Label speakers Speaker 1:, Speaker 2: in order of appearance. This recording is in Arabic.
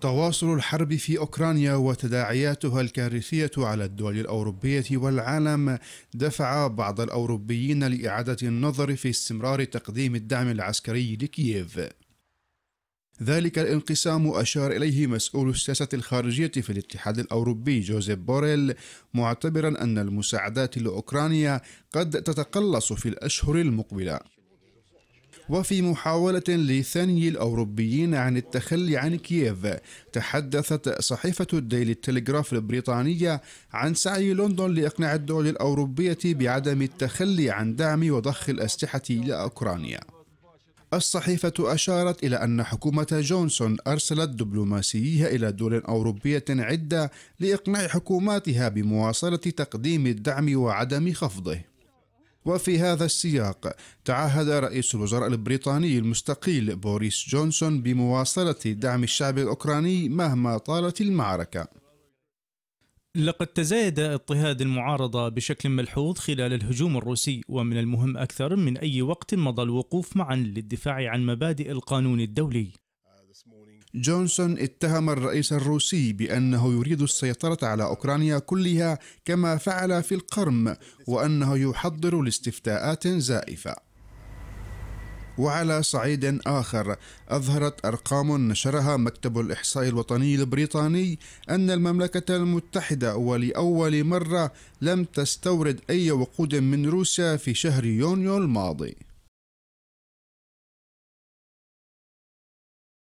Speaker 1: تواصل الحرب في أوكرانيا وتداعياتها الكارثية على الدول الأوروبية والعالم دفع بعض الأوروبيين لإعادة النظر في استمرار تقديم الدعم العسكري لكييف ذلك الانقسام أشار إليه مسؤول السياسة الخارجية في الاتحاد الأوروبي جوزيف بوريل معتبرا أن المساعدات لأوكرانيا قد تتقلص في الأشهر المقبلة وفي محاولة لثني الأوروبيين عن التخلي عن كييف تحدثت صحيفة الديلي التلغراف البريطانية عن سعي لندن لإقناع الدول الأوروبية بعدم التخلي عن دعم وضخ الأسلحة إلى أوكرانيا الصحيفة أشارت إلى أن حكومة جونسون أرسلت دبلوماسيها إلى دول أوروبية عدة لإقناع حكوماتها بمواصلة تقديم الدعم وعدم خفضه وفي هذا السياق تعهد رئيس الوزراء البريطاني المستقيل بوريس جونسون بمواصلة دعم الشعب الأوكراني مهما طالت المعركة
Speaker 2: لقد تزايد اضطهاد المعارضة بشكل ملحوظ خلال الهجوم الروسي ومن المهم أكثر من أي وقت مضى الوقوف معا للدفاع عن مبادئ القانون الدولي
Speaker 1: جونسون اتهم الرئيس الروسي بأنه يريد السيطرة على أوكرانيا كلها كما فعل في القرم وأنه يحضر لاستفتاءات زائفة وعلى صعيد آخر أظهرت أرقام نشرها مكتب الإحصاء الوطني البريطاني أن المملكة المتحدة ولأول مرة لم تستورد أي وقود من روسيا في شهر يونيو الماضي